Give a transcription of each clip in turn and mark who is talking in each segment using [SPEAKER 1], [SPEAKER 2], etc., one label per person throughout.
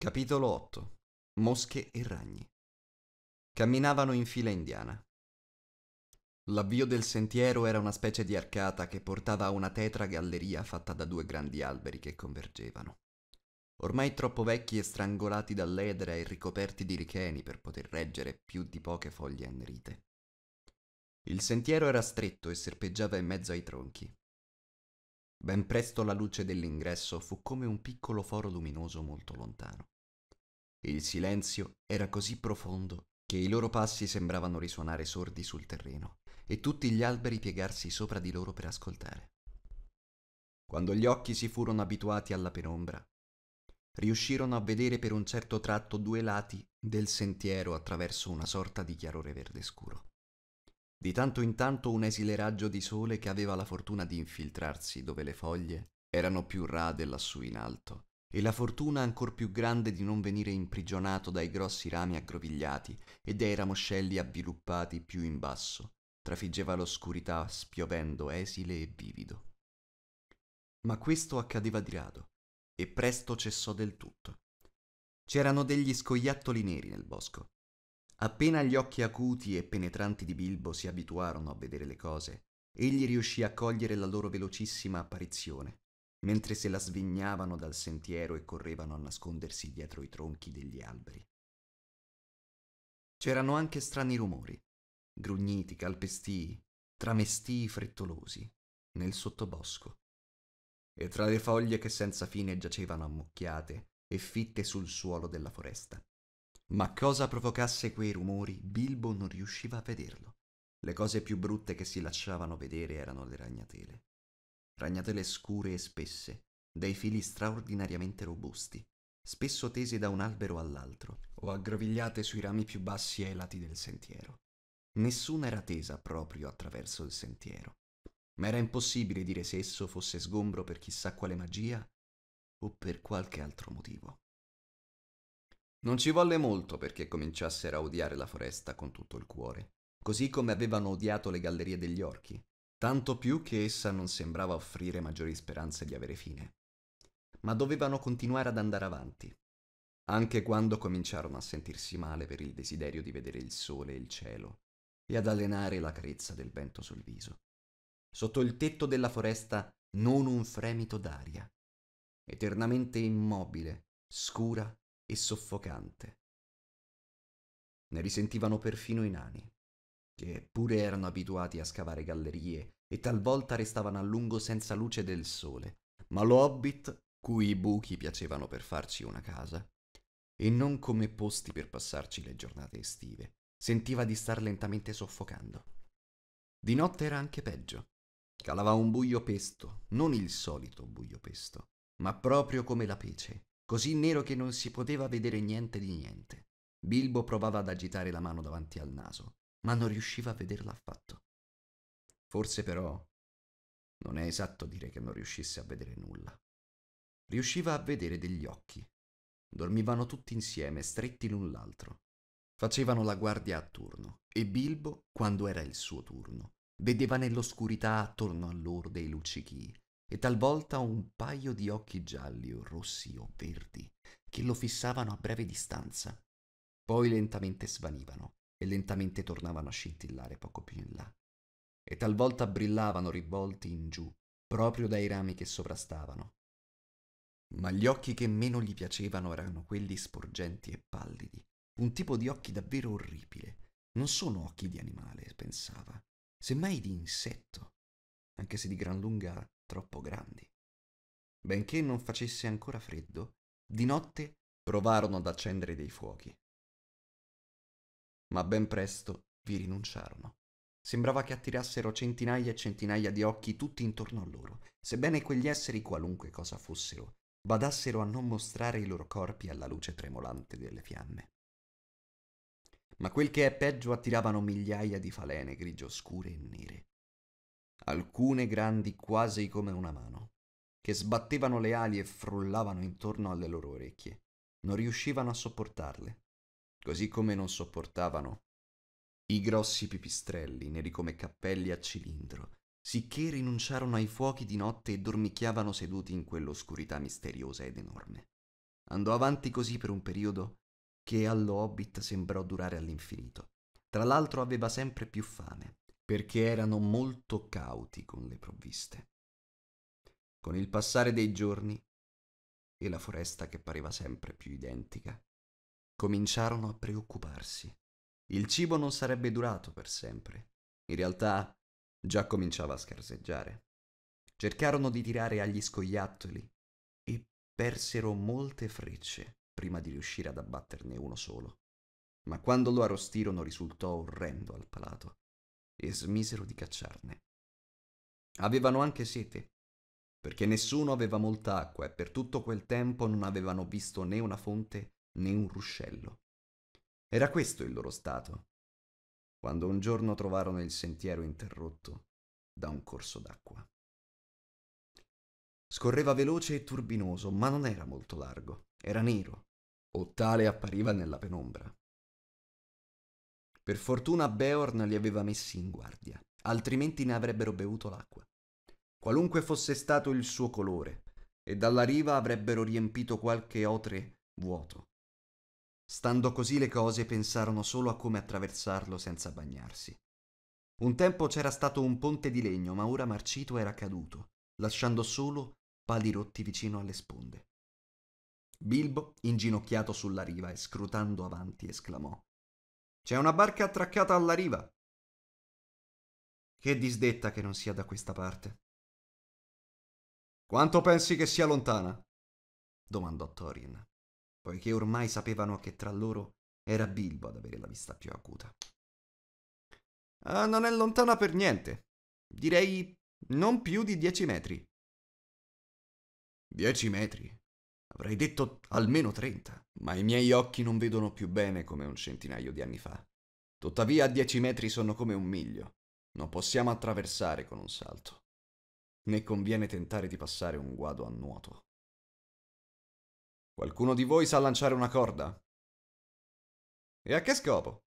[SPEAKER 1] Capitolo 8 Mosche e ragni Camminavano in fila indiana. L'avvio del sentiero era una specie di arcata che portava a una tetra galleria fatta da due grandi alberi che convergevano. Ormai troppo vecchi e strangolati dall'edera e ricoperti di licheni per poter reggere più di poche foglie annerite. Il sentiero era stretto e serpeggiava in mezzo ai tronchi, Ben presto la luce dell'ingresso fu come un piccolo foro luminoso molto lontano. Il silenzio era così profondo che i loro passi sembravano risuonare sordi sul terreno e tutti gli alberi piegarsi sopra di loro per ascoltare. Quando gli occhi si furono abituati alla penombra, riuscirono a vedere per un certo tratto due lati del sentiero attraverso una sorta di chiarore verde scuro di tanto in tanto un esile raggio di sole che aveva la fortuna di infiltrarsi dove le foglie erano più rade lassù in alto, e la fortuna ancor più grande di non venire imprigionato dai grossi rami aggrovigliati e dai ramoscelli avviluppati più in basso, trafiggeva l'oscurità spiovendo esile e vivido. Ma questo accadeva di rado, e presto cessò del tutto. C'erano degli scoiattoli neri nel bosco, Appena gli occhi acuti e penetranti di Bilbo si abituarono a vedere le cose, egli riuscì a cogliere la loro velocissima apparizione, mentre se la svignavano dal sentiero e correvano a nascondersi dietro i tronchi degli alberi. C'erano anche strani rumori, grugniti, calpestii, tramestii frettolosi, nel sottobosco. E tra le foglie che senza fine giacevano ammucchiate e fitte sul suolo della foresta ma cosa provocasse quei rumori, Bilbo non riusciva a vederlo. Le cose più brutte che si lasciavano vedere erano le ragnatele. Ragnatele scure e spesse, dei fili straordinariamente robusti, spesso tese da un albero all'altro o aggrovigliate sui rami più bassi ai lati del sentiero. Nessuna era tesa proprio attraverso il sentiero, ma era impossibile dire se esso fosse sgombro per chissà quale magia o per qualche altro motivo. Non ci volle molto perché cominciassero a odiare la foresta con tutto il cuore, così come avevano odiato le gallerie degli orchi, tanto più che essa non sembrava offrire maggiori speranze di avere fine. Ma dovevano continuare ad andare avanti, anche quando cominciarono a sentirsi male per il desiderio di vedere il sole e il cielo, e ad allenare la carezza del vento sul viso. Sotto il tetto della foresta non un fremito d'aria, eternamente immobile, scura e soffocante. Ne risentivano perfino i nani, che pure erano abituati a scavare gallerie e talvolta restavano a lungo senza luce del sole, ma lo hobbit, cui i buchi piacevano per farci una casa, e non come posti per passarci le giornate estive, sentiva di star lentamente soffocando. Di notte era anche peggio. Calava un buio pesto, non il solito buio pesto, ma proprio come la pece, così nero che non si poteva vedere niente di niente. Bilbo provava ad agitare la mano davanti al naso, ma non riusciva a vederla affatto. Forse però non è esatto dire che non riuscisse a vedere nulla. Riusciva a vedere degli occhi. Dormivano tutti insieme, stretti l'un l'altro. Facevano la guardia a turno e Bilbo, quando era il suo turno, vedeva nell'oscurità attorno a loro dei luccichii e talvolta un paio di occhi gialli o rossi o verdi che lo fissavano a breve distanza. Poi lentamente svanivano e lentamente tornavano a scintillare poco più in là. E talvolta brillavano rivolti in giù, proprio dai rami che sovrastavano. Ma gli occhi che meno gli piacevano erano quelli sporgenti e pallidi, un tipo di occhi davvero orribile. Non sono occhi di animale, pensava, semmai di insetto, anche se di gran lunga troppo grandi. Benché non facesse ancora freddo, di notte provarono ad accendere dei fuochi. Ma ben presto vi rinunciarono. Sembrava che attirassero centinaia e centinaia di occhi tutti intorno a loro, sebbene quegli esseri, qualunque cosa fossero, badassero a non mostrare i loro corpi alla luce tremolante delle fiamme. Ma quel che è peggio attiravano migliaia di falene grigio scure e nere, alcune grandi quasi come una mano, che sbattevano le ali e frullavano intorno alle loro orecchie. Non riuscivano a sopportarle, così come non sopportavano i grossi pipistrelli neri come cappelli a cilindro, sicché rinunciarono ai fuochi di notte e dormicchiavano seduti in quell'oscurità misteriosa ed enorme. Andò avanti così per un periodo che allo Hobbit sembrò durare all'infinito. Tra l'altro aveva sempre più fame perché erano molto cauti con le provviste. Con il passare dei giorni e la foresta che pareva sempre più identica, cominciarono a preoccuparsi. Il cibo non sarebbe durato per sempre. In realtà già cominciava a scarseggiare. Cercarono di tirare agli scoiattoli e persero molte frecce prima di riuscire ad abbatterne uno solo. Ma quando lo arrostirono risultò orrendo al palato e smisero di cacciarne. Avevano anche sete, perché nessuno aveva molta acqua e per tutto quel tempo non avevano visto né una fonte né un ruscello. Era questo il loro stato, quando un giorno trovarono il sentiero interrotto da un corso d'acqua. Scorreva veloce e turbinoso, ma non era molto largo, era nero, o tale appariva nella penombra. Per fortuna Beorn li aveva messi in guardia, altrimenti ne avrebbero bevuto l'acqua. Qualunque fosse stato il suo colore, e dalla riva avrebbero riempito qualche otre vuoto. Stando così le cose pensarono solo a come attraversarlo senza bagnarsi. Un tempo c'era stato un ponte di legno, ma ora marcito era caduto, lasciando solo pali rotti vicino alle sponde. Bilbo, inginocchiato sulla riva e scrutando avanti, esclamò c'è una barca attraccata alla riva. Che disdetta che non sia da questa parte. Quanto pensi che sia lontana? domandò Thorin, poiché ormai sapevano che tra loro era Bilbo ad avere la vista più acuta. Ah, non è lontana per niente. Direi non più di dieci metri. Dieci metri? Avrei detto almeno 30, ma i miei occhi non vedono più bene come un centinaio di anni fa. Tuttavia a 10 metri sono come un miglio. Non possiamo attraversare con un salto. Ne conviene tentare di passare un guado a nuoto. Qualcuno di voi sa lanciare una corda? E a che scopo?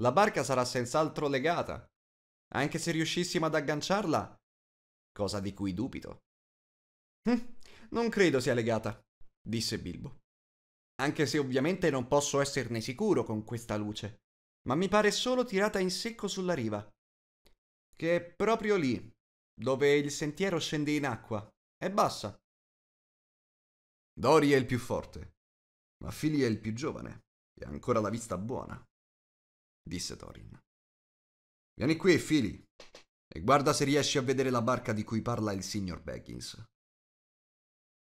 [SPEAKER 1] La barca sarà senz'altro legata. Anche se riuscissimo ad agganciarla, cosa di cui dubito. Hm, non credo sia legata disse Bilbo. Anche se ovviamente non posso esserne sicuro con questa luce, ma mi pare solo tirata in secco sulla riva. Che è proprio lì, dove il sentiero scende in acqua, è bassa. Dori è il più forte, ma Fili è il più giovane e ha ancora la vista buona, disse Thorin. Vieni qui, Fili, e guarda se riesci a vedere la barca di cui parla il signor Baggins.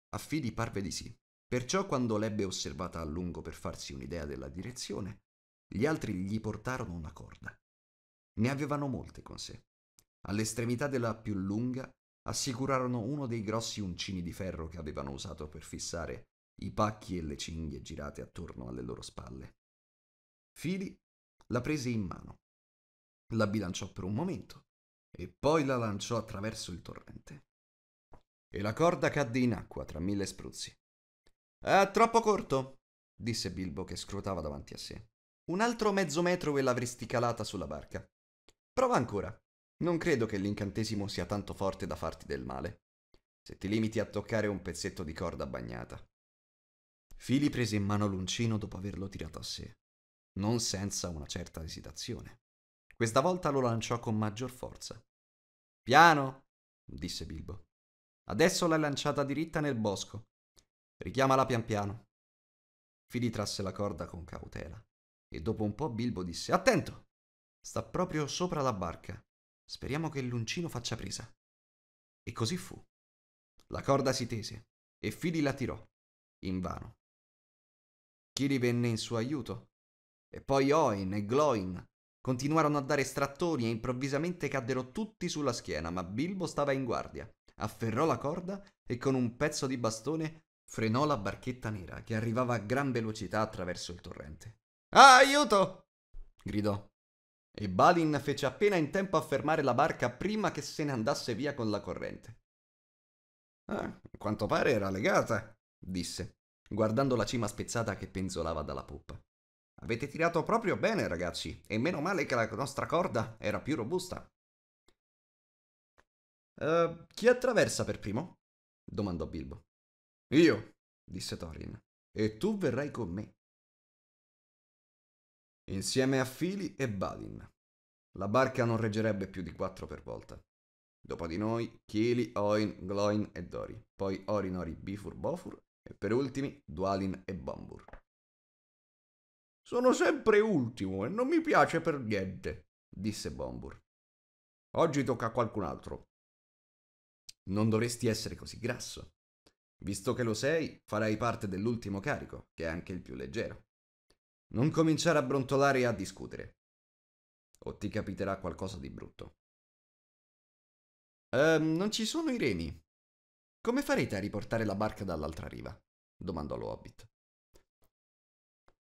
[SPEAKER 1] A Fili parve di sì. Perciò quando l'ebbe osservata a lungo per farsi un'idea della direzione, gli altri gli portarono una corda. Ne avevano molte con sé. All'estremità della più lunga assicurarono uno dei grossi uncini di ferro che avevano usato per fissare i pacchi e le cinghie girate attorno alle loro spalle. Fili la prese in mano, la bilanciò per un momento e poi la lanciò attraverso il torrente. E la corda cadde in acqua tra mille spruzzi. È troppo corto, disse Bilbo che scrutava davanti a sé. Un altro mezzo metro e l'avresti calata sulla barca. Prova ancora. Non credo che l'incantesimo sia tanto forte da farti del male. Se ti limiti a toccare un pezzetto di corda bagnata. Fili prese in mano l'uncino dopo averlo tirato a sé, non senza una certa esitazione. Questa volta lo lanciò con maggior forza. Piano, disse Bilbo. Adesso l'hai lanciata diritta nel bosco. Richiamala pian piano. Fili trasse la corda con cautela e dopo un po' Bilbo disse Attento! Sta proprio sopra la barca. Speriamo che il luncino faccia presa. E così fu. La corda si tese e Fili la tirò, invano. Kiri venne in suo aiuto e poi Oin e Gloin continuarono a dare strattoni e improvvisamente caddero tutti sulla schiena, ma Bilbo stava in guardia, afferrò la corda e con un pezzo di bastone Frenò la barchetta nera che arrivava a gran velocità attraverso il torrente. Ah, aiuto! gridò. E Balin fece appena in tempo a fermare la barca prima che se ne andasse via con la corrente. Ah, a quanto pare era legata, disse, guardando la cima spezzata che penzolava dalla poppa. Avete tirato proprio bene, ragazzi, e meno male che la nostra corda era più robusta. Uh, chi attraversa per primo? domandò Bilbo. Io, disse Thorin, e tu verrai con me. Insieme a Fili e Balin. La barca non reggerebbe più di quattro per volta. Dopo di noi, Kili, Oin, Gloin e Dori, poi Orinori, Bifur, Bofur e per ultimi Dualin e Bombur. Sono sempre ultimo e non mi piace per niente, disse Bombur. Oggi tocca a qualcun altro. Non dovresti essere così grasso, Visto che lo sei, farai parte dell'ultimo carico, che è anche il più leggero. Non cominciare a brontolare e a discutere. O ti capiterà qualcosa di brutto. Ehm, non ci sono i remi. Come farete a riportare la barca dall'altra riva? domandò lo Hobbit.